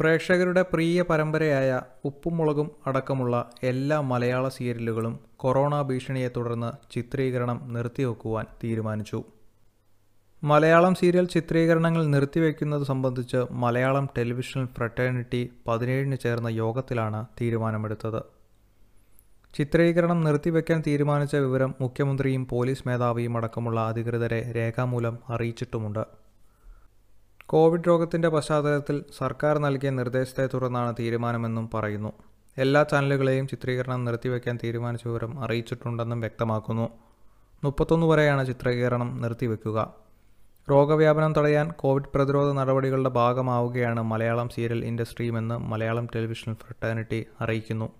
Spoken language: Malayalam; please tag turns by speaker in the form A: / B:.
A: പ്രേക്ഷകരുടെ പ്രിയ പരമ്പരയായ ഉപ്പും മുളകും അടക്കമുള്ള എല്ലാ മലയാള സീരിയലുകളും കൊറോണ ഭീഷണിയെ തുടർന്ന് ചിത്രീകരണം നിർത്തിവെക്കുവാൻ തീരുമാനിച്ചു മലയാളം സീരിയൽ ചിത്രീകരണങ്ങൾ നിർത്തിവെക്കുന്നത് സംബന്ധിച്ച് മലയാളം ടെലിവിഷൻ ഫ്രട്ടേണിറ്റി പതിനേഴിന് ചേർന്ന യോഗത്തിലാണ് തീരുമാനമെടുത്തത് ചിത്രീകരണം നിർത്തിവെക്കാൻ തീരുമാനിച്ച വിവരം മുഖ്യമന്ത്രിയും പോലീസ് മേധാവിയും അടക്കമുള്ള അധികൃതരെ രേഖാമൂലം അറിയിച്ചിട്ടുമുണ്ട് കോവിഡ് രോഗത്തിന്റെ പശ്ചാത്തലത്തിൽ സർക്കാർ നൽകിയ നിർദ്ദേശത്തെ തുടർന്നാണ് തീരുമാനമെന്നും പറയുന്നു എല്ലാ ചാനലുകളെയും ചിത്രീകരണം നിർത്തിവെക്കാൻ തീരുമാനിച്ച വിവരം അറിയിച്ചിട്ടുണ്ടെന്നും വ്യക്തമാക്കുന്നു മുപ്പത്തൊന്ന് വരെയാണ് ചിത്രീകരണം നിർത്തിവെക്കുക രോഗവ്യാപനം തടയാൻ കോവിഡ് പ്രതിരോധ നടപടികളുടെ ഭാഗമാവുകയാണ് മലയാളം സീരിയൽ ഇൻഡസ്ട്രിയുമെന്ന് മലയാളം ടെലിവിഷൻ ഫ്രട്ടേണിറ്റി അറിയിക്കുന്നു